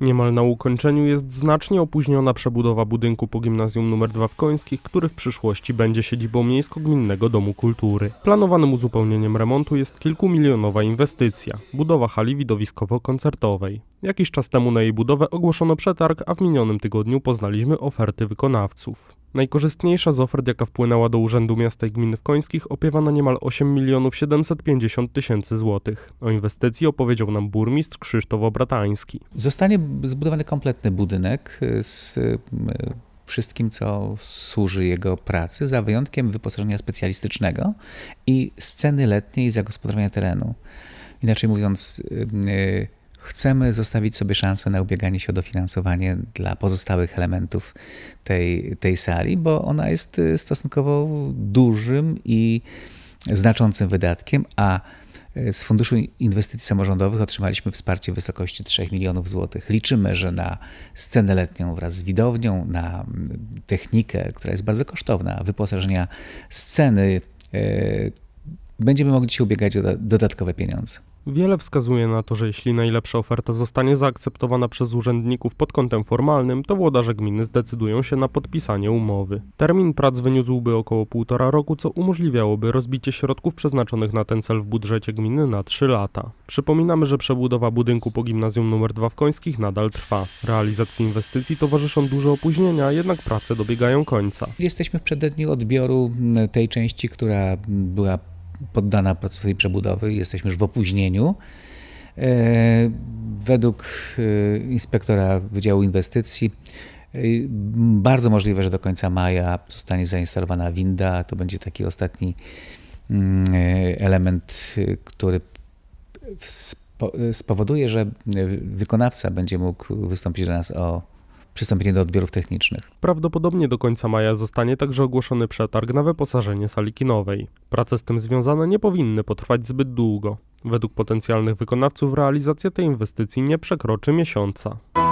Niemal na ukończeniu jest znacznie opóźniona przebudowa budynku po gimnazjum nr 2 w Końskich, który w przyszłości będzie siedzibą Miejsko-Gminnego Domu Kultury. Planowanym uzupełnieniem remontu jest kilkumilionowa inwestycja – budowa hali widowiskowo-koncertowej. Jakiś czas temu na jej budowę ogłoszono przetarg, a w minionym tygodniu poznaliśmy oferty wykonawców. Najkorzystniejsza z ofert, jaka wpłynęła do Urzędu Miasta i Gminy w Końskich, opiewa na niemal 8 milionów 750 tysięcy złotych. O inwestycji opowiedział nam burmistrz Krzysztof Obratański. Zostanie zbudowany kompletny budynek z e, wszystkim, co służy jego pracy, za wyjątkiem wyposażenia specjalistycznego i sceny letniej zagospodarowania terenu. Inaczej mówiąc, e, chcemy zostawić sobie szansę na ubieganie się o dofinansowanie dla pozostałych elementów tej, tej sali, bo ona jest y, stosunkowo dużym i znaczącym wydatkiem, a y, z Funduszu Inwestycji Samorządowych otrzymaliśmy wsparcie w wysokości 3 milionów złotych. Liczymy, że na scenę letnią wraz z widownią, na y, technikę, która jest bardzo kosztowna, wyposażenia sceny, będziemy mogli się ubiegać o dodatkowe pieniądze. Wiele wskazuje na to, że jeśli najlepsza oferta zostanie zaakceptowana przez urzędników pod kątem formalnym, to włodarze gminy zdecydują się na podpisanie umowy. Termin prac wyniósłby około półtora roku, co umożliwiałoby rozbicie środków przeznaczonych na ten cel w budżecie gminy na 3 lata. Przypominamy, że przebudowa budynku po gimnazjum nr 2 w Końskich nadal trwa. Realizacji inwestycji towarzyszą duże opóźnienia, jednak prace dobiegają końca. Jesteśmy w przededniu odbioru tej części, która była poddana procesowi przebudowy, jesteśmy już w opóźnieniu. E, według e, inspektora Wydziału Inwestycji e, bardzo możliwe, że do końca maja zostanie zainstalowana winda. To będzie taki ostatni mm, element, który spowoduje, że wykonawca będzie mógł wystąpić do nas o przystąpienie do odbiorów technicznych. Prawdopodobnie do końca maja zostanie także ogłoszony przetarg na wyposażenie sali kinowej. Prace z tym związane nie powinny potrwać zbyt długo. Według potencjalnych wykonawców realizacja tej inwestycji nie przekroczy miesiąca.